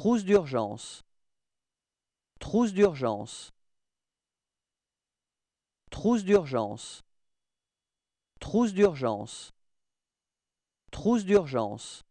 Trousse d'urgence. Trousse d'urgence. Trousse d'urgence. Trousse d'urgence. Trousse d'urgence.